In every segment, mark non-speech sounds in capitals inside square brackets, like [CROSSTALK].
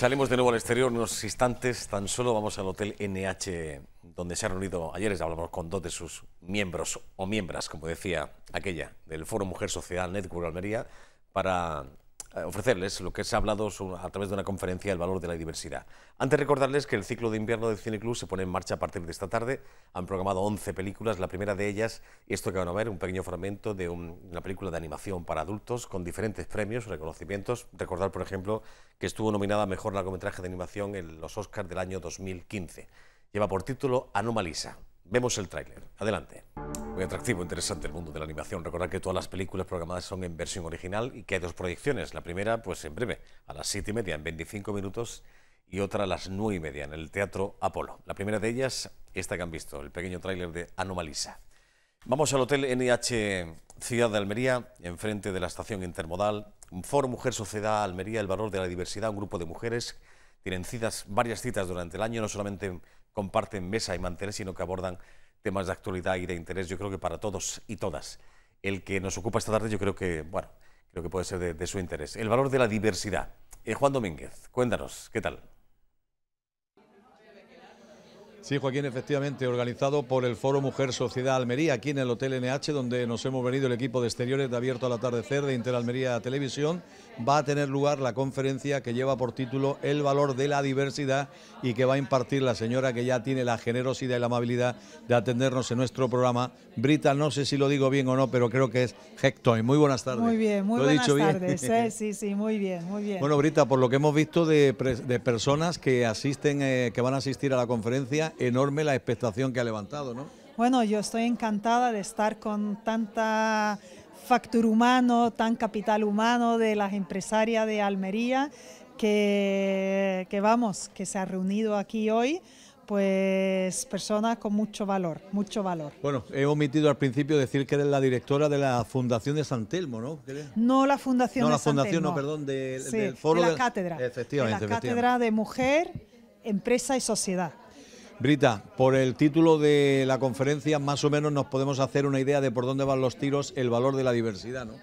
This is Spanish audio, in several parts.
Salimos de nuevo al exterior unos instantes, tan solo vamos al Hotel NH, donde se han reunido, ayer hablamos con dos de sus miembros o miembras, como decía aquella, del Foro Mujer Sociedad Network Almería, para eh, ofrecerles lo que se ha hablado a través de una conferencia El valor de la diversidad. Antes recordarles que el ciclo de invierno del Cine Club se pone en marcha a partir de esta tarde. Han programado 11 películas, la primera de ellas, esto que van a ver, un pequeño fragmento de una película de animación para adultos con diferentes premios, reconocimientos. Recordar, por ejemplo, que estuvo nominada a Mejor Largometraje de Animación en los Oscars del año 2015. Lleva por título Anomalisa. Vemos el tráiler. Adelante. Muy atractivo, interesante el mundo de la animación. Recordad que todas las películas programadas son en versión original y que hay dos proyecciones. La primera, pues en breve, a las siete y media, en 25 minutos, y otra a las nueve y media, en el Teatro Apolo. La primera de ellas, esta que han visto, el pequeño tráiler de Anomalisa. Vamos al Hotel NH Ciudad de Almería, enfrente de la estación intermodal. Foro Mujer Sociedad Almería, el valor de la diversidad, un grupo de mujeres. Tienen citas, varias citas durante el año, no solamente comparten mesa y mantener, sino que abordan temas de actualidad y de interés, yo creo que para todos y todas. El que nos ocupa esta tarde, yo creo que, bueno, creo que puede ser de, su interés. El valor de la diversidad. Eh, Juan Domínguez, cuéntanos, ¿qué tal? Sí, Joaquín, efectivamente, organizado por el Foro Mujer Sociedad Almería, aquí en el Hotel NH, donde nos hemos venido el equipo de exteriores de Abierto al Atardecer de Interalmería Televisión va a tener lugar la conferencia que lleva por título El valor de la diversidad y que va a impartir la señora que ya tiene la generosidad y la amabilidad de atendernos en nuestro programa. Brita, no sé si lo digo bien o no, pero creo que es Hectoy. Muy buenas tardes. Muy bien, muy ¿Lo buenas tardes. Eh, [LAUGHS] sí, sí, muy bien, muy bien. Bueno, Brita, por lo que hemos visto de, personas que asisten, eh, que van a asistir a la conferencia, enorme la expectación que ha levantado, ¿no? Bueno, yo estoy encantada de estar con tanta factor humano, tan capital humano de las empresarias de Almería, que, vamos, que se ha reunido aquí hoy pues personas con mucho valor, mucho valor. Bueno, he omitido al principio decir que eres la directora de la Fundación de San Telmo, ¿no? No la Fundación no, de la Fundación, no, perdón, la cátedra. Efectivamente, la cátedra de mujer, empresa y sociedad. Brita, por el título de la conferencia más o menos nos podemos hacer una idea de por dónde van los tiros, el valor de la diversidad, ¿no?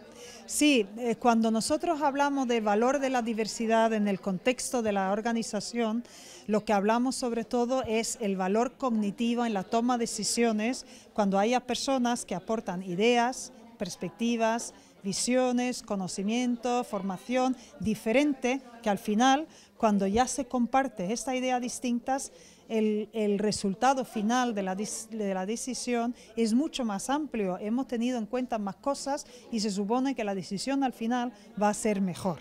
Sí, eh, cuando nosotros hablamos de valor de la diversidad en el contexto de la organización, lo que hablamos sobre todo es el valor cognitivo en la toma de decisiones cuando haya personas que aportan ideas, perspectivas, visiones, conocimiento, formación diferente, que al final, cuando ya se comparte esta idea distintas, el, resultado final de la, decisión es mucho más amplio. Hemos tenido en cuenta más cosas y se supone que la decisión al final va a ser mejor.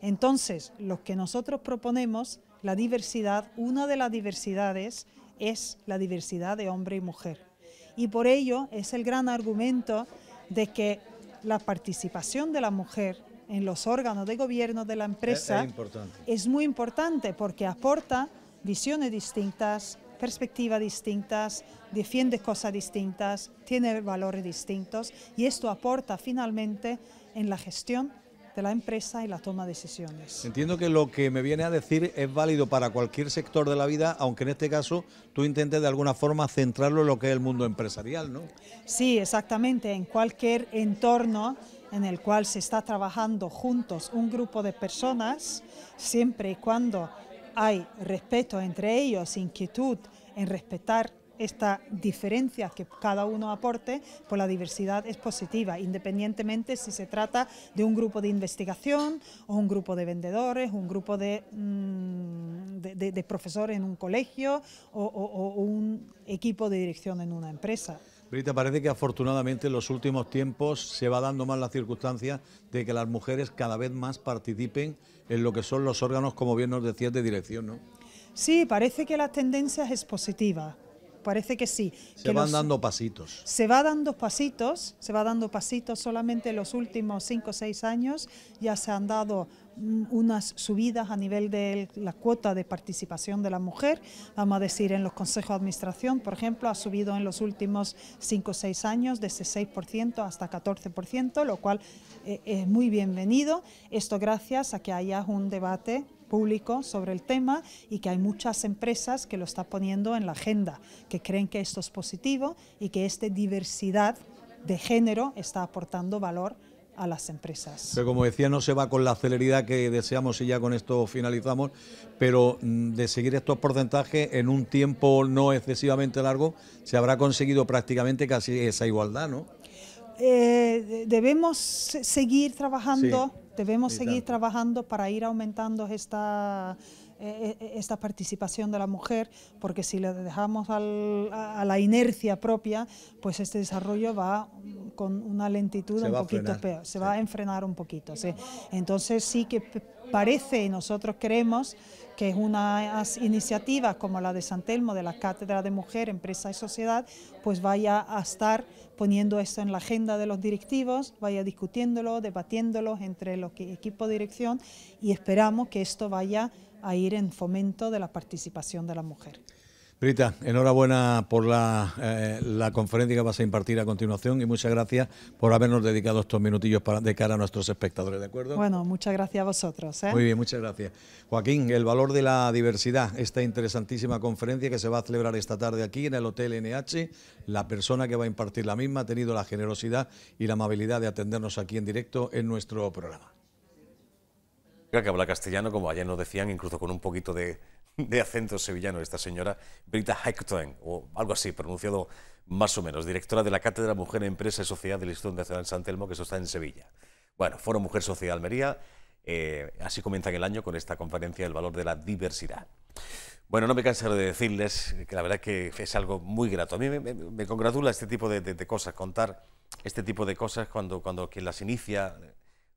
Entonces, lo que nosotros proponemos, la diversidad, una de las diversidades es la diversidad de hombre y mujer. Y por ello es el gran argumento de que la participación de la mujer en los órganos de gobierno de la empresa es, es muy importante porque aporta visiones distintas, perspectivas distintas, defiende cosas distintas, tiene valores distintos y esto aporta finalmente en la gestión de la empresa y la toma de decisiones. Entiendo que lo que me viene a decir es válido para cualquier sector de la vida, aunque en este caso tú intentes de alguna forma centrarlo en lo que es el mundo empresarial, ¿no? Sí, exactamente, en cualquier entorno en el cual se está trabajando juntos un grupo de personas, siempre y cuando hay respeto entre ellos, inquietud en respetar esta diferencia que cada uno aporte, pues la diversidad es positiva, independientemente si se trata de un grupo de investigación o un grupo de vendedores, un grupo de, mm, profesores en un colegio o un equipo de dirección en una empresa. Brita, parece que afortunadamente en los últimos tiempos se va dando más la circunstancia de que las mujeres cada vez más participen en lo que son los órganos, como bien nos decías, de dirección, ¿no? Sí, parece que la tendencia es positiva parece que sí. Se van dando pasitos. Se va dando pasitos, se va dando pasitos solamente en los últimos cinco o 6 años, ya se han dado mm, unas subidas a nivel de la cuota de participación de la mujer, vamos a decir en los consejos de administración, por ejemplo, ha subido en los últimos 5 o 6 años desde 6% hasta 14%, lo cual eh, es muy bienvenido, esto gracias a que haya un debate público sobre el tema y que hay muchas empresas que lo están poniendo en la agenda, que creen que esto es positivo y que esta diversidad de género está aportando valor a las empresas. Pero como decía, no se va con la celeridad que deseamos y ya con esto finalizamos, pero mm, de seguir estos porcentajes en un tiempo no excesivamente largo, se habrá conseguido prácticamente casi esa igualdad, ¿no? Eh, debemos seguir trabajando, debemos seguir trabajando para ir aumentando esta eh, eh, esta participación de la mujer, porque si la dejamos a la inercia propia, pues este desarrollo va con una lentitud un poquito peor, se va a enfrenar un poquito. Entonces sí que parece, y nosotros creemos, que es unas iniciativa como la de San Telmo, de la Cátedra de Mujer, Empresa y Sociedad, pues vaya a estar poniendo esto en la agenda de los directivos, vaya discutiéndolo, debatiéndolo entre los equipos equipo de dirección y esperamos que esto vaya a ir en fomento de la participación de la mujer. Brita, enhorabuena por eh, la, conferencia que vas a impartir a continuación y muchas gracias por habernos dedicado estos minutillos para, de cara a nuestros espectadores, ¿de acuerdo? Bueno, muchas gracias a vosotros. ¿eh? Muy bien, muchas gracias. Joaquín, el valor de la diversidad, esta interesantísima conferencia que se va a celebrar esta tarde aquí en el Hotel NH. La persona que va a impartir la misma ha tenido la generosidad y la amabilidad de atendernos aquí en directo en nuestro programa. Que habla castellano, como ayer nos decían, incluso con un poquito de de acento sevillano esta señora, Brita Hectoen, o algo así, pronunciado más o menos, directora de la Cátedra Mujer, Empresa y Sociedad del Instituto Nacional de San Telmo, que eso está en Sevilla. Bueno, Foro Mujer Sociedad Almería, eh, así comienza el año con esta conferencia del valor de la diversidad. Bueno, no me cansaré de decirles que la verdad que es algo muy grato. A mí me, congratula este tipo de, cosas, contar este tipo de cosas cuando, cuando quien las inicia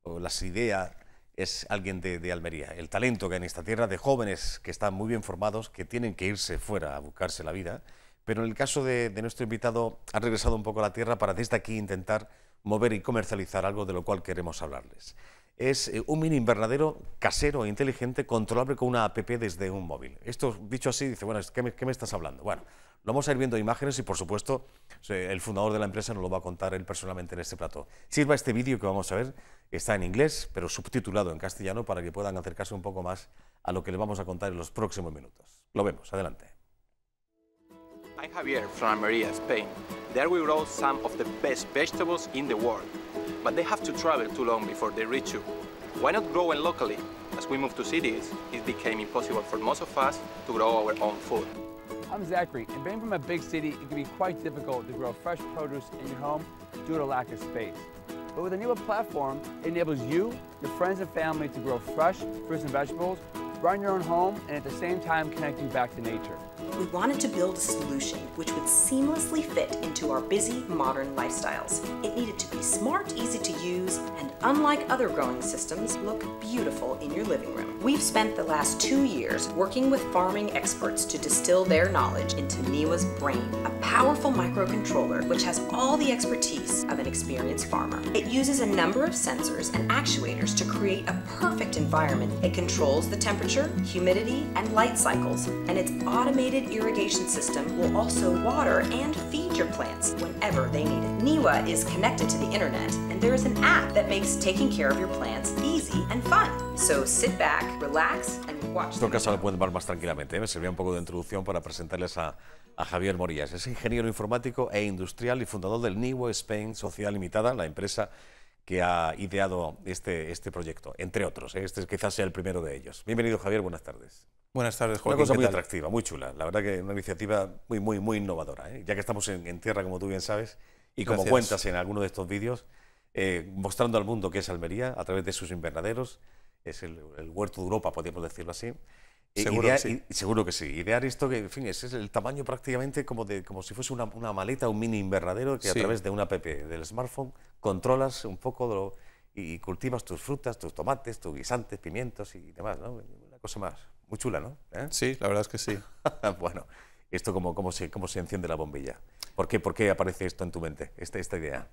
o las idea es alguien de, Almería. El talento que hay en esta tierra de jóvenes que están muy bien formados, que tienen que irse fuera a buscarse la vida, pero en el caso de, nuestro invitado ha regresado un poco a la tierra para desde aquí intentar mover y comercializar algo de lo cual queremos hablarles. Es eh, un mini invernadero casero e inteligente controlable con una app desde un móvil. Esto dicho así, dice, bueno, ¿qué me, qué me estás hablando? Bueno, lo vamos a ir viendo imágenes y, por supuesto, el fundador de la empresa nos lo va a contar él personalmente en este plato. Sirva este vídeo que vamos a ver, está en inglés, pero subtitulado en castellano para que puedan acercarse un poco más a lo que les vamos a contar en los próximos minutos. Lo vemos, adelante. I'm Javier from Almería, Spain. There we grow some of the best vegetables in the world, but they have to travel too long before they reach you. Why not and locally? As we moved to cities, it became impossible for most of us to grow our own food. I'm Zachary, and being from a big city, it can be quite difficult to grow fresh produce in your home due to lack of space. But with newer platform, it enables you, your friends and family to grow fresh fruits and vegetables run your own home, and at the same time connecting back to nature. We wanted to build a solution which would seamlessly fit into our busy modern lifestyles. It needed to be smart, easy to use, and unlike other growing systems, look beautiful in your living room. We've spent the last two years working with farming experts to distill their knowledge into Niwa's Brain, a powerful microcontroller which has all the expertise of an experienced farmer. It uses a number of sensors and actuators to create a perfect environment. It controls the temperature temperature, humidity, and light cycles, and its automated irrigation system will also water and feed your plants whenever they need it. NIWA is connected to the internet, and there is an app that makes taking care of your plants easy and fun. So sit back, relax, and watch. En este caso lo pueden tomar más tranquilamente. ¿eh? Me servía un poco de introducción para presentarles a a Javier Morillas. Es ingeniero informático e industrial y fundador del NIWA Spain Sociedad Limitada, la empresa que ha ideado este, este proyecto, entre otros. ¿eh? Este quizás sea el primero de ellos. Bienvenido, Javier, buenas tardes. Buenas tardes, Joaquín. Una cosa muy atractiva, muy chula. La verdad que es una iniciativa muy, muy, muy innovadora. ¿eh? Ya que estamos en, tierra, como tú bien sabes, y como cuentas en alguno de estos vídeos, eh, mostrando al mundo qué es Almería a través de sus invernaderos, es el, el huerto de Europa, podríamos decirlo así. Eh, seguro, que sí. seguro que sí. Idear esto, que en fin, ese es el tamaño prácticamente como, de, como si fuese una, una maleta, un mini invernadero que a través de una app del smartphone controlas un poco y cultivas tus frutas, tus tomates, tus guisantes, pimientos y demás, ¿no? Una cosa más. Muy chula, ¿no? ¿Eh? Sí, la verdad es que sí. [LAUGHS] bueno, esto como, como, se, como se enciende la bombilla. ¿Por qué, aparece esto en tu mente, esta, esta idea?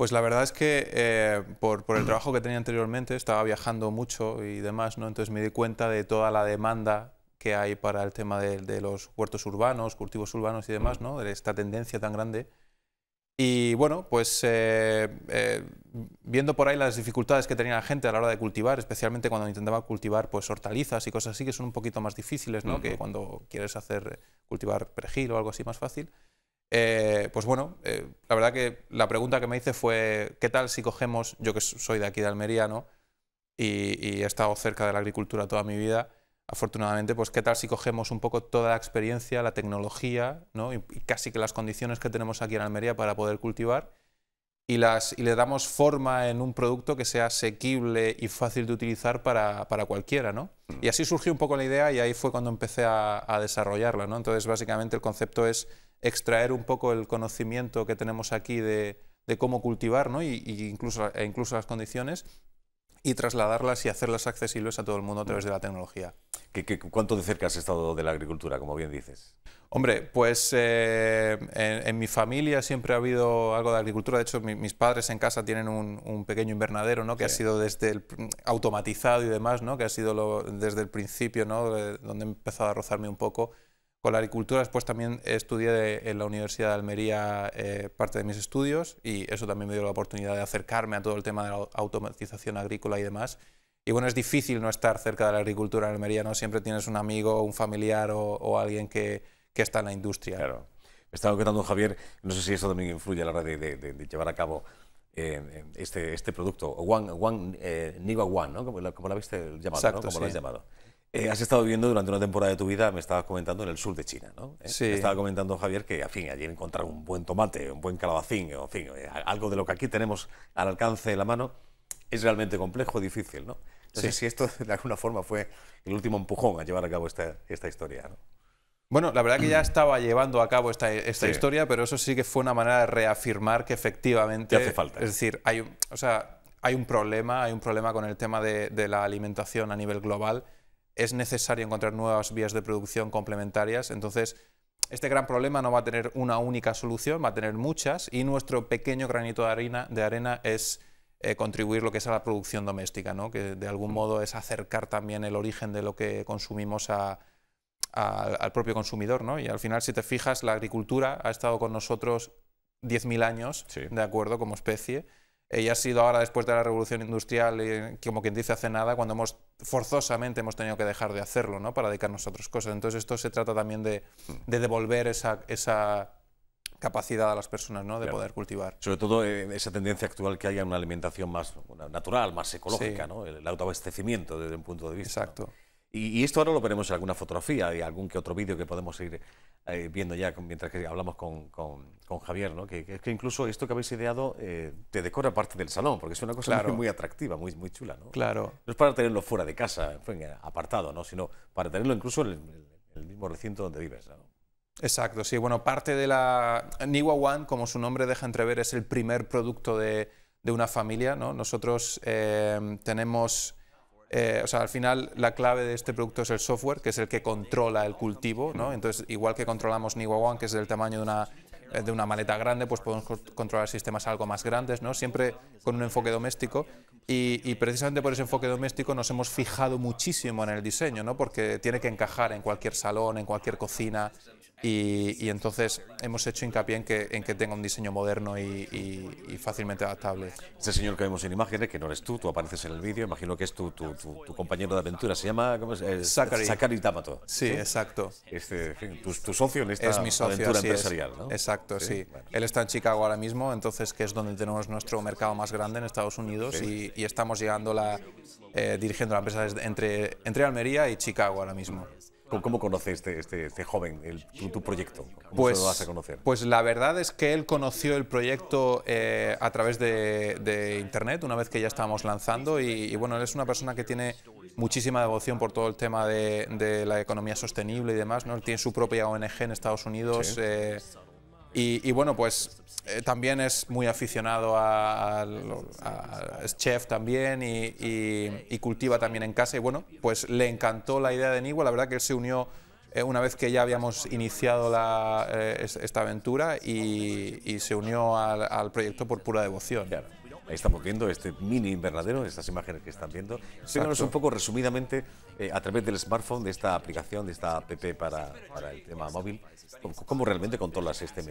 Pues la verdad es que eh, por, el trabajo que tenía anteriormente, estaba viajando mucho y demás, ¿no? entonces me di cuenta de toda la demanda que hay para el tema de, los huertos urbanos, cultivos urbanos y demás, ¿no? de esta tendencia tan grande. Y bueno, pues eh, eh, viendo por ahí las dificultades que tenía la gente a la hora de cultivar, especialmente cuando intentaba cultivar pues, hortalizas y cosas así que son un poquito más difíciles que cuando quieres hacer cultivar perejil o algo así más fácil eh, pues bueno, eh, la verdad que la pregunta que me hice fue, ¿qué tal si cogemos, yo que soy de aquí de Almería, Y, he estado cerca de la agricultura toda mi vida, afortunadamente, pues qué tal si cogemos un poco toda la experiencia, la tecnología, Y, casi que las condiciones que tenemos aquí en Almería para poder cultivar y, las, y le damos forma en un producto que sea asequible y fácil de utilizar para, para cualquiera, ¿no? Y así surgió un poco la idea y ahí fue cuando empecé a, a desarrollarla, ¿no? Entonces, básicamente el concepto es extraer un poco el conocimiento que tenemos aquí de, cómo cultivar ¿no? y, incluso, e incluso las condiciones y trasladarlas y hacerlas accesibles a todo el mundo a través de la tecnología. cuánto de cerca has estado de la agricultura, como bien dices? Hombre, pues eh, en, mi familia siempre ha habido algo de agricultura. De hecho, mis padres en casa tienen un, pequeño invernadero, ¿no? Que ha sido desde el automatizado y demás, ¿no? Que ha sido desde el principio, ¿no? Donde he empezado a rozarme un poco con la agricultura después también estudié en la Universidad de Almería eh, parte de mis estudios y eso también me dio la oportunidad de acercarme a todo el tema de la automatización agrícola y demás. Y bueno, es difícil no estar cerca de la agricultura en Almería, ¿no? Siempre tienes un amigo, un familiar o, alguien que, está en la industria. Claro. Me estaba contando Javier, no sé si eso también influye a la hora de, llevar a cabo eh, este, este producto, One, eh, one Niva One, ¿no? Como, lo habéis llamado, Exacto, ¿no? Como lo has llamado. Eh, has estado viviendo durante una temporada de tu vida, me estabas comentando, en el sur de China, ¿no? Eh, me estaba comentando, Javier, que, al fin, allí encontrar un buen tomate, un buen calabacín, en fin, eh, algo de lo que aquí tenemos al alcance de la mano, es realmente complejo, y difícil, ¿no? No sé si esto, de alguna forma, fue el último empujón a llevar a cabo esta, esta historia, ¿no? Bueno, la verdad que ya estaba llevando a cabo esta, esta historia, pero eso sí que fue una manera de reafirmar que efectivamente... Que hace falta. Es decir, hay, o sea, hay un problema, hay un problema con el tema de, de la alimentación a nivel global es necesario encontrar nuevas vías de producción complementarias. Entonces, este gran problema no va a tener una única solución, va a tener muchas y nuestro pequeño granito de, de arena es eh, contribuir lo que es a la producción doméstica, ¿no? que de algún modo es acercar también el origen de lo que consumimos al propio consumidor. ¿no? Y al final, si te fijas, la agricultura ha estado con nosotros 10.000 años, de acuerdo, como especie y ha sido ahora después de la revolución industrial, eh, como quien dice, hace nada, cuando hemos forzosamente hemos tenido que dejar de hacerlo, ¿no? Para dedicarnos a otras cosas. Entonces esto se trata también de, devolver esa, capacidad a las personas, ¿no? De poder cultivar. Sobre todo eh, esa tendencia actual que haya una alimentación más natural, más ecológica, El, autoabastecimiento desde un punto de vista. Exacto. Y, esto ahora lo veremos en alguna fotografía y algún que otro vídeo que podemos ir eh, viendo ya mientras que hablamos con, con, Javier, ¿no? Que, es que incluso esto que habéis ideado eh, te decora parte del salón, porque es una cosa muy, atractiva, muy, muy chula, ¿no? Claro. No es para tenerlo fuera de casa, eh, apartado, ¿no? Sino para tenerlo incluso en el, mismo recinto donde vives, Exacto, sí. Bueno, parte de la... Niwa One, como su nombre deja entrever, es el primer producto de, de una familia, ¿no? Nosotros tenemos eh, al final la clave de este producto es el software, que es el que controla el cultivo, Entonces, igual que controlamos Niwa One, que es del tamaño de una eh, de una maleta grande, pues podemos controlar sistemas algo más grandes, ¿no? siempre con un enfoque doméstico. Y, precisamente por ese enfoque doméstico nos hemos fijado muchísimo en el diseño, ¿no? porque tiene que encajar en cualquier salón, en cualquier cocina, y, entonces hemos hecho hincapié en que, en que tenga un diseño moderno y, fácilmente adaptable. Ese señor que vemos en imágenes, que no eres tú, tú apareces en el vídeo, imagino que es tu, compañero de aventura, se llama Zachary. Zachary Sí, exacto. Este, tu, socio en esta es mi socio, aventura empresarial, ¿no? Exacto, sí. Él está en Chicago ahora mismo, entonces que es donde tenemos nuestro mercado más grande en Estados Unidos y, estamos llegando la, eh, dirigiendo la empresa entre, entre Almería y Chicago ahora mismo. ¿Cómo conoce este, este, este joven tu, proyecto? ¿Cómo lo pues, vas a conocer? Pues la verdad es que él conoció el proyecto eh, a través de, Internet, una vez que ya estábamos lanzando, y, bueno, él es una persona que tiene muchísima devoción por todo el tema de, la economía sostenible y demás, ¿no? tiene su propia ONG en Estados Unidos. Eh, y, bueno, pues eh, también es muy aficionado a, es chef también y, cultiva también en casa. Y bueno, pues le encantó la idea de Niwa. La verdad que él se unió eh, una vez que ya habíamos iniciado eh, esta aventura y, se unió al, proyecto por pura devoción. Claro. Ahí estamos viendo este mini invernadero, estas imágenes que están viendo. Explícanos un poco resumidamente a través del smartphone, de esta aplicación, de esta app para, para el tema móvil, ¿Cómo realmente controlas este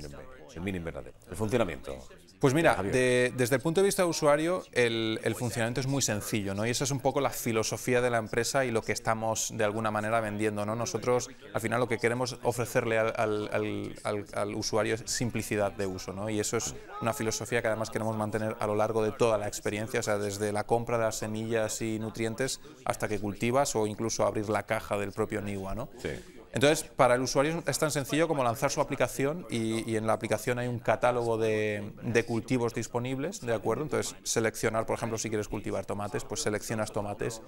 mini invernadero? El funcionamiento. Pues mira, desde el punto de vista de usuario, el, funcionamiento es muy sencillo, ¿no? Y esa es un poco la filosofía de la empresa y lo que estamos de alguna manera vendiendo, ¿no? Nosotros, al final, lo que queremos ofrecerle al, usuario es simplicidad de uso, ¿no? Y eso es una filosofía que además queremos mantener a lo largo de toda la experiencia, o sea, desde la compra de las semillas y nutrientes hasta que cultivas o incluso abrir la caja del propio Niwa, ¿no? Sí. Entonces, para el usuario es tan sencillo como lanzar su aplicación y, en la aplicación hay un catálogo de, cultivos disponibles, ¿de acuerdo? Entonces, seleccionar, por ejemplo, si quieres cultivar tomates, pues seleccionas tomates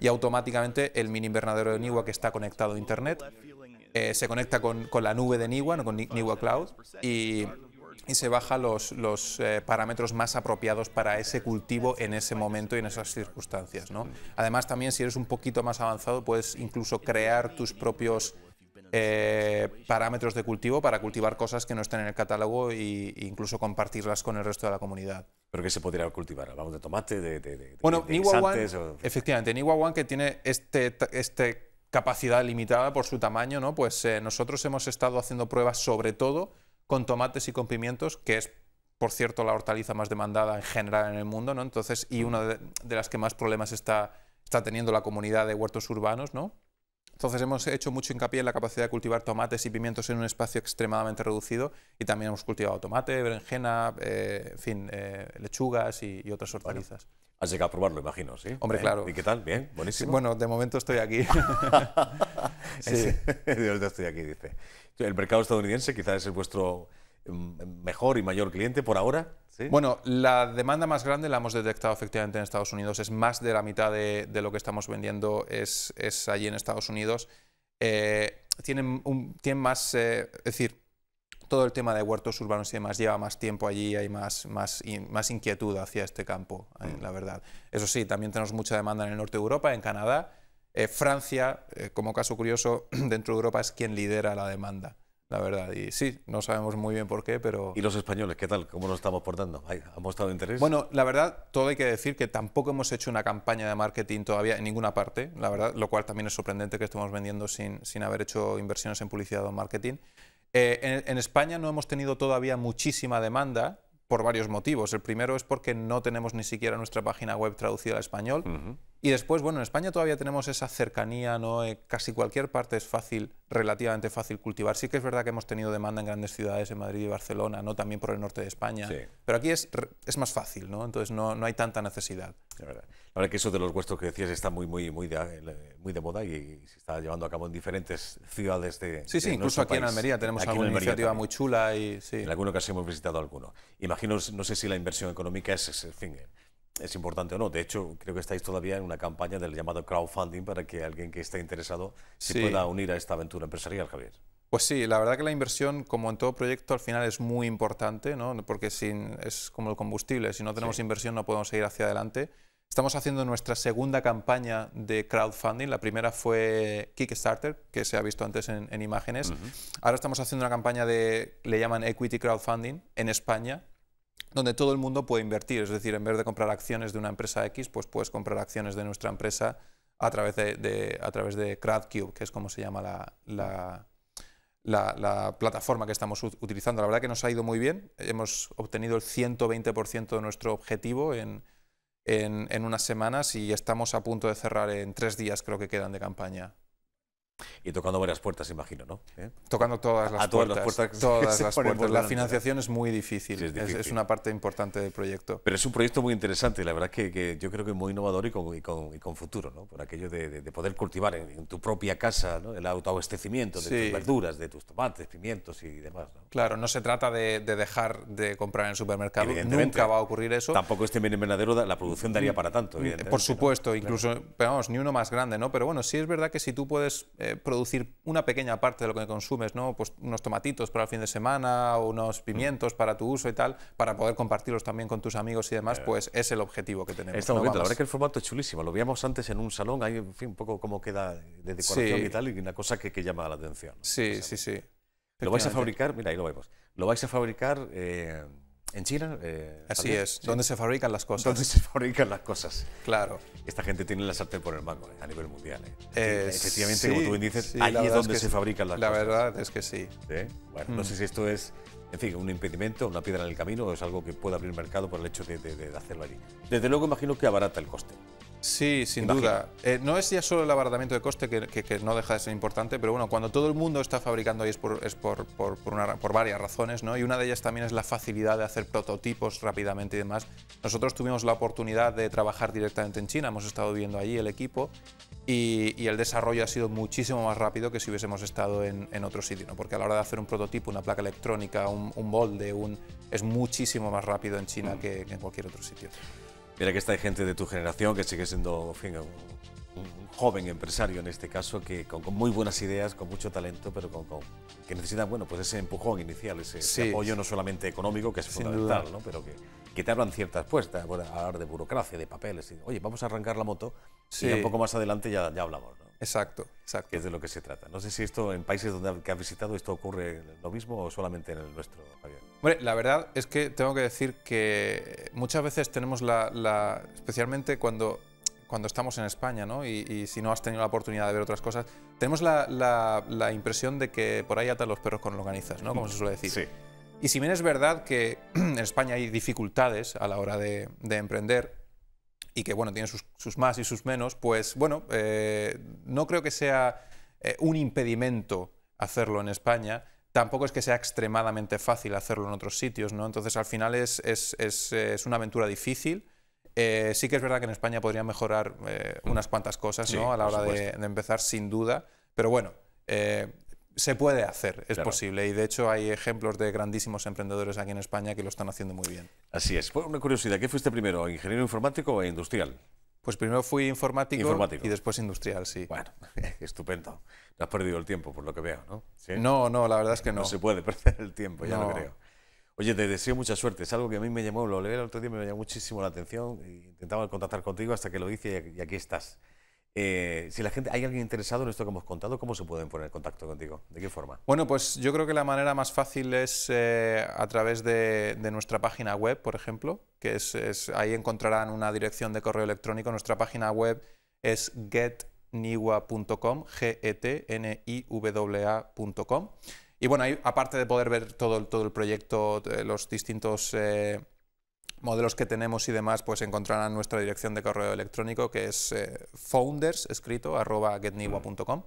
y automáticamente el mini invernadero de Niwa que está conectado a Internet eh, se conecta con, la nube de Niwa, con Niwa Cloud, y, se baja los, eh, parámetros más apropiados para ese cultivo en ese momento y en esas circunstancias. Además, también si eres un poquito más avanzado, puedes incluso crear tus propios eh, parámetros de cultivo para cultivar cosas que no estén en el catálogo e incluso compartirlas con el resto de la comunidad. ¿Pero qué se podría cultivar? ¿Hablamos de tomate, de, de, Bueno, efectivamente, Niwa One que tiene este, este capacidad limitada por su tamaño, ¿no? pues eh, nosotros hemos estado haciendo pruebas sobre todo con tomates y con pimientos, que es por cierto, la hortaliza más demandada en general en el mundo, ¿no? Entonces, y una de, de las que más problemas está, está teniendo la comunidad de huertos urbanos, ¿no? Entonces hemos hecho mucho hincapié en la capacidad de cultivar tomates y pimientos en un espacio extremadamente reducido y también hemos cultivado tomate, berenjena, eh, fin, eh, lechugas y, otras hortalizas. Bueno. llegado a probarlo, imagino, ¿sí? Hombre, ¿Eh? claro. ¿Y qué tal? ¿Bien? ¿Buenísimo? bueno, de momento estoy aquí. [LAUGHS] sí, de momento estoy aquí, dice. El mercado estadounidense quizás es vuestro mejor y mayor cliente por ahora? Bueno, la demanda más grande la hemos detectado efectivamente en Estados Unidos. Es más de la mitad de, lo que estamos vendiendo es, allí en Estados Unidos. Eh, tienen, un, más, eh, es decir, todo el tema de huertos urbanos y demás lleva más tiempo allí, hay más, más, más inquietud hacia este campo, eh, mm. la verdad. Eso sí, también tenemos mucha demanda en el norte de Europa, en Canadá. Francia, como caso curioso, [CLEARS THROAT] dentro de Europa es quien lidera la demanda la verdad. Y sí, no sabemos muy bien por qué, pero... ¿Y los españoles qué tal? ¿Cómo nos estamos portando? ha mostrado interés? Bueno, la verdad, todo hay que decir que tampoco hemos hecho una campaña de marketing todavía en ninguna parte, la verdad, lo cual también es sorprendente que estemos vendiendo sin, sin haber hecho inversiones en publicidad o marketing. Eh, en, España no hemos tenido todavía muchísima demanda, por varios motivos. El primero es porque no tenemos ni siquiera nuestra página web traducida al español. Y después, bueno, en España todavía tenemos esa cercanía, ¿no? Eh, casi cualquier parte es fácil, relativamente fácil cultivar. Sí que es verdad que hemos tenido demanda en grandes ciudades, en Madrid y Barcelona, ¿no? También por el norte de España. Pero aquí es, es más fácil, ¿no? Entonces no, hay tanta necesidad. La verdad. que eso de los huestos que decías está muy, muy, muy de, eh, moda y se está llevando a cabo en diferentes ciudades de Sí, sí, incluso aquí en Almería tenemos alguna iniciativa muy chula y... En alguna ocasión hemos visitado alguno. Imagino, no sé si la inversión económica es, es fin, eh es importante o no. De hecho, creo que estáis todavía en una campaña del llamado crowdfunding para que alguien que esté interesado se pueda unir a esta aventura empresarial, Javier. Pues sí, la verdad que la inversión, como en todo proyecto, al final es muy importante, ¿no? porque sin, es como el combustible, si no tenemos inversión no podemos seguir hacia adelante. Estamos haciendo nuestra segunda campaña de crowdfunding. La primera fue Kickstarter, que se ha visto antes en, imágenes. Ahora estamos haciendo una campaña de, le llaman Equity Crowdfunding en España, donde todo el mundo puede invertir, es decir, en vez de comprar acciones de una empresa X, pues puedes comprar acciones de nuestra empresa a través de, a través de CradCube, que es como se llama la, plataforma que estamos utilizando. La verdad que nos ha ido muy bien, hemos obtenido el 120% de nuestro objetivo en unas semanas y estamos a punto de cerrar en tres días, creo que quedan de campaña. Y tocando varias puertas, imagino, ¿no? ¿Eh? Tocando todas las, puertas, [LAUGHS] La financiación es muy difícil. es una parte importante del proyecto. Pero es un proyecto muy interesante la verdad que, yo creo que es muy innovador y con, futuro, ¿no? Por aquello de, poder cultivar en, tu propia casa el autoabastecimiento de tus verduras, de tus tomates, pimientos y demás. Claro, no se trata de, dejar de comprar en el supermercado. Nunca va a ocurrir eso. Tampoco este bien invernadero, la producción daría mm, para tanto, mm, evidentemente. Por supuesto, incluso, vamos, ni uno más grande, ¿no? Pero bueno, sí es verdad que si tú puedes. Eh, producir una pequeña parte de lo que consumes, ¿no? Pues unos tomatitos para el fin de semana unos pimientos para tu uso y tal, para poder compartirlos también con tus amigos y demás, eh. pues es el objetivo que tenemos. En este la verdad es que el formato es chulísimo. Lo veíamos antes en un salón, hay un poco cómo queda de decoración y tal, y una cosa que, llama la atención. Sí, sí, sí, Lo vais a fabricar, mira, ahí lo vemos. Lo vais a fabricar... Eh, en China. Eh, Así es, se fabrican las cosas. Donde se fabrican las cosas. Claro. Esta gente tiene la sartén por el mango eh, a nivel mundial. Eh. Efectivamente, como tú dices, ahí es donde se fabrican las cosas. La verdad es que sí. Bueno, no mm. sé si esto es, en fin, un impedimento, una piedra en el camino o es algo que puede abrir mercado por el hecho de, de hacerlo allí. Desde luego imagino que abarata el coste. Sí, sin duda. Eh, no es ya solo el abaratamiento de coste que, no deja de ser importante, pero bueno, cuando todo el mundo está fabricando ahí es por, varias razones, ¿no? Y una de ellas también es la facilidad de hacer prototipos rápidamente y demás. Nosotros tuvimos la oportunidad de trabajar directamente en China, hemos estado viendo allí el equipo y, el desarrollo ha sido muchísimo más rápido que si hubiésemos estado en, otro sitio, ¿no? Porque a la hora de hacer un prototipo, una placa electrónica, un, molde, es muchísimo más rápido en China mm. que en cualquier otro sitio. Mira que esta gente de tu generación que sigue siendo un, joven empresario en este caso, que con, muy buenas ideas, con mucho talento, pero con, que necesita bueno, pues ese empujón inicial, ese, apoyo no solamente económico, que es fundamental, ¿no? pero que, te hablan ciertas puestas, bueno, hablar de burocracia, de papeles, oye, vamos a arrancar la moto y un poco más adelante ya, ya hablamos. Exacto, exacto. es de lo que se trata. No sé si esto en países donde que has visitado esto ocurre lo mismo o solamente en el nuestro, Javier. Bueno, la verdad es que tengo que decir que muchas veces tenemos la, especialmente cuando cuando estamos en España, ¿no? Y, si no has tenido la oportunidad de ver otras cosas, tenemos la, impresión de que por ahí atan los perros con organizas, ¿no? Como se suele decir. Sí. Y si bien es verdad que [CLEARS THROAT] en España hay dificultades a la hora de, de emprender, y que bueno, tiene sus, sus más y sus menos, pues bueno, eh, no creo que sea eh, un impedimento hacerlo en España. Tampoco es que sea extremadamente fácil hacerlo en otros sitios, ¿no? Entonces, al final es, es, es, es una aventura difícil. Eh, sí que es verdad que en España podría mejorar unas cuantas cosas, ¿no? A la hora de, de, empezar, sin duda. Pero bueno, se puede hacer, es posible. Y de hecho hay ejemplos de grandísimos emprendedores aquí en España que lo están haciendo muy bien. Así es. fue una curiosidad, ¿qué fuiste primero, ingeniero informático o industrial? Pues primero fui informático, y después industrial, sí. Bueno, [LAUGHS] estupendo. No has perdido el tiempo, por lo que veo, ¿no? No, no, la verdad es que no. No se puede [LAUGHS] perder el tiempo, ya no. lo creo. Oye, te deseo mucha suerte. Es algo que a mí me llamó, lo leí el otro día, me llamó muchísimo la atención. Intentaba contactar contigo hasta que lo hice y aquí estás. Eh, si la gente, hay alguien interesado en esto que hemos contado, ¿cómo se pueden poner en contacto contigo? ¿De qué forma? Bueno, pues yo creo que la manera más fácil es eh, a través de, nuestra página web, por ejemplo, que es, ahí encontrarán una dirección de correo electrónico. Nuestra página web es getniwa.com, G-E-T-N-I-W-A.com. Y bueno, ahí, aparte de poder ver todo, todo el proyecto, eh, los distintos modelos que tenemos y demás, pues encontrarán nuestra dirección de correo electrónico que es eh, founders, escrito, arroba getniwa.com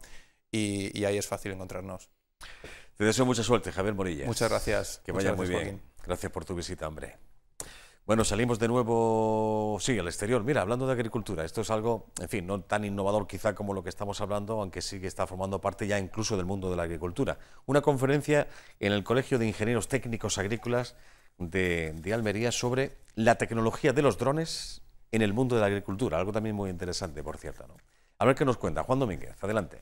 y, ahí es fácil encontrarnos. Te deseo mucha suerte, Javier Morilla. Muchas gracias. Que vaya muy bien. Gracias por tu visita, hombre. Bueno, salimos de nuevo, sí, al exterior. Mira, hablando de agricultura, esto es algo, en fin, no tan innovador quizá como lo que estamos hablando, aunque sí que está formando parte ya incluso del mundo de la agricultura. Una conferencia en el Colegio de Ingenieros Técnicos Agrícolas de, Almería sobre la tecnología de los drones en el mundo de la agricultura, algo también muy interesante, por cierto. ¿no? A ver qué nos cuenta Juan Domínguez, adelante.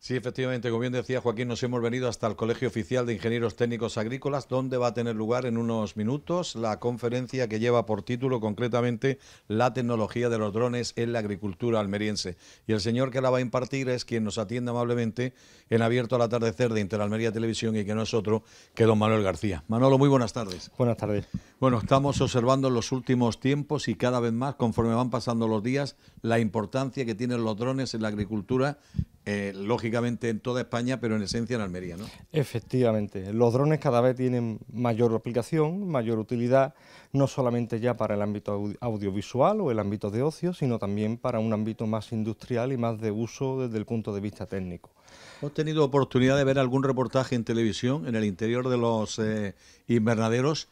Sí, efectivamente, como bien decía Joaquín, nos hemos venido hasta el Colegio Oficial de Ingenieros Técnicos Agrícolas, donde va a tener lugar en unos minutos la conferencia que lleva por título concretamente La tecnología de los drones en la agricultura almeriense. Y el señor que la va a impartir es quien nos atiende amablemente en abierto al atardecer de Interalmería Televisión y que no es otro que don Manuel García. Manolo, muy buenas tardes. Buenas tardes. Bueno, estamos observando en los últimos tiempos y cada vez más, conforme van pasando los días, la importancia que tienen los drones en la agricultura, eh, lógicamente en toda España, pero en esencia en Almería, ¿no? Efectivamente, los drones cada vez tienen mayor aplicación, mayor utilidad, no solamente ya para el ámbito audiovisual o el ámbito de ocio, sino también para un ámbito más industrial y más de uso desde el punto de vista técnico. ¿Has tenido oportunidad de ver algún reportaje en televisión en el interior de los eh, invernaderos?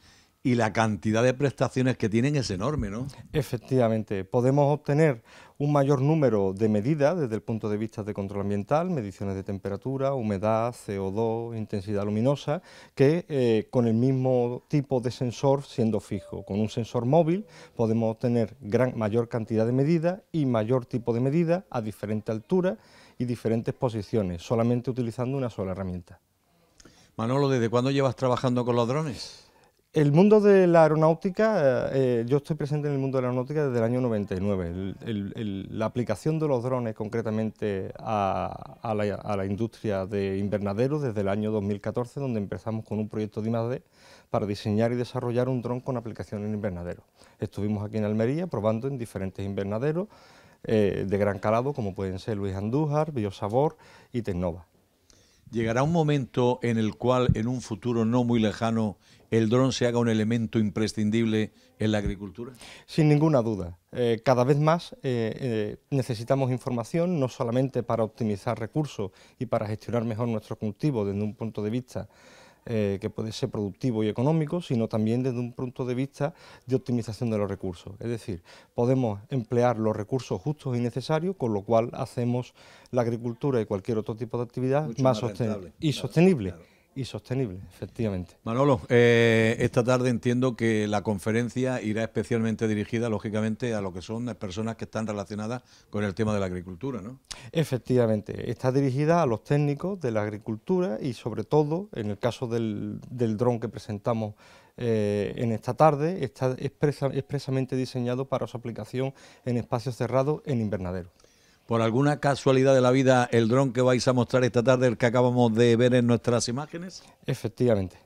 y la cantidad de prestaciones que tienen es enorme, ¿no? Efectivamente, podemos obtener un mayor número de medidas desde el punto de vista de control ambiental, mediciones de temperatura, humedad, CO2, intensidad luminosa, que eh, con el mismo tipo de sensor siendo fijo. Con un sensor móvil podemos obtener gran, mayor cantidad de medidas y mayor tipo de medidas a diferente altura y diferentes posiciones, solamente utilizando una sola herramienta. Manolo, ¿desde cuándo llevas trabajando con los drones? El mundo de la aeronáutica, eh, eh, yo estoy presente en el mundo de la aeronáutica desde el año 99. la aplicación de los drones concretamente a, la, industria de invernaderos desde el año 2014, donde empezamos con un proyecto de IMAD para diseñar y desarrollar un dron con aplicación en invernaderos. Estuvimos aquí en Almería probando en diferentes invernaderos eh, de gran calado, como pueden ser Luis Andújar, Biosabor y Tecnova. ¿Llegará un momento en el cual, en un futuro no muy lejano, el dron se haga un elemento imprescindible en la agricultura? Sin ninguna duda. Eh, cada vez más eh, eh, necesitamos información, no solamente para optimizar recursos y para gestionar mejor nuestro cultivo desde un punto de vista eh, que puede ser productivo y económico, sino también desde un punto de vista de optimización de los recursos. Es decir, podemos emplear los recursos justos y necesarios, con lo cual hacemos la agricultura y cualquier otro tipo de actividad más, sostenible y sostenible y sostenible, efectivamente. Manolo, eh, esta tarde entiendo que la conferencia irá especialmente dirigida, lógicamente, a lo que son las personas que están relacionadas con el tema de la agricultura, ¿no? Efectivamente, está dirigida a los técnicos de la agricultura y sobre todo, en el caso del, dron que presentamos eh, en esta tarde, está expresamente diseñado para su aplicación en espacios cerrados en invernadero por alguna casualidad de la vida el dron que vais a mostrar esta tarde, el que acabamos de ver en nuestras imágenes? Efectivamente.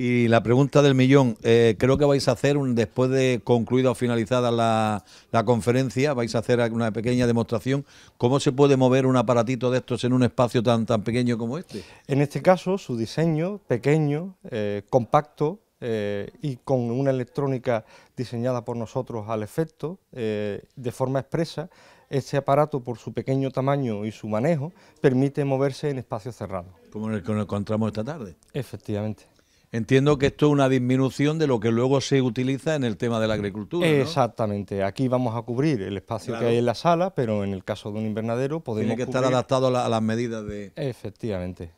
Y la pregunta del millón, eh, creo que vais a hacer, un, después de concluida o finalizada la, conferencia, vais a hacer una pequeña demostración. ¿Cómo se puede mover un aparatito de estos en un espacio tan, tan pequeño como este? En este caso, su diseño, pequeño, eh, compacto, eh, y con una electrónica diseñada por nosotros al efecto, eh, de forma expresa, este aparato por su pequeño tamaño y su manejo permite moverse en espacios cerrados. Como en el que nos encontramos esta tarde. Efectivamente. Entiendo que esto es una disminución de lo que luego se utiliza en el tema de la agricultura. Exactamente. Aquí vamos a cubrir el espacio que hay en la sala, pero en el caso de un invernadero podemos. Tiene que estar adaptado a, las medidas de. Efectivamente.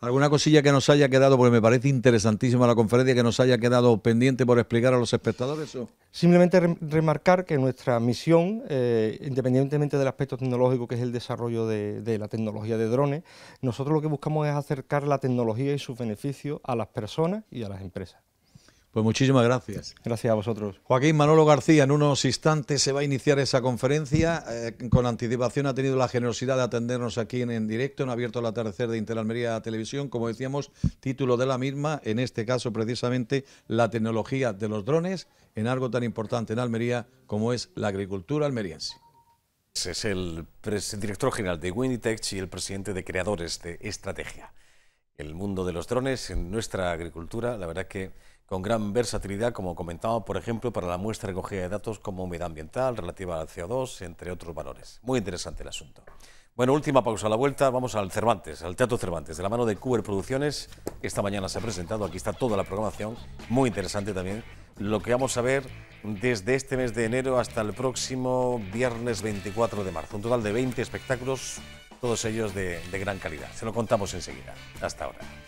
¿Alguna cosilla que nos haya quedado, porque me parece interesantísima la conferencia, que nos haya quedado pendiente por explicar a los espectadores? Simplemente remarcar que nuestra misión, eh, independientemente del aspecto tecnológico, que es el desarrollo de, de, la tecnología de drones, nosotros lo que buscamos es acercar la tecnología y sus beneficios a las personas y a las empresas. Pues muchísimas gracias. Gracias a vosotros. Joaquín Manolo García, en unos instantes se va a iniciar esa conferencia. Eh, con anticipación ha tenido la generosidad de atendernos aquí en, directo, en Abierto al Atardecer de Interalmería Televisión. Como decíamos, título de la misma, en este caso precisamente, la tecnología de los drones en algo tan importante en Almería como es la agricultura almeriense. Es el, director general de Winitech y el presidente de Creadores de Estrategia. El mundo de los drones en nuestra agricultura, la verdad que con gran versatilidad, como comentaba, por ejemplo, para la muestra recogida de datos como humedad ambiental, relativa al CO2, entre otros valores. Muy interesante el asunto. Bueno, última pausa a la vuelta, vamos al Cervantes, al Teatro Cervantes, de la mano de Cuber Producciones. Esta mañana se ha presentado, aquí está toda la programación, muy interesante también, lo que vamos a ver desde este mes de enero hasta el próximo viernes 24 de marzo. Un total de 20 espectáculos, todos ellos de gran calidad. Se lo contamos enseguida. Hasta ahora.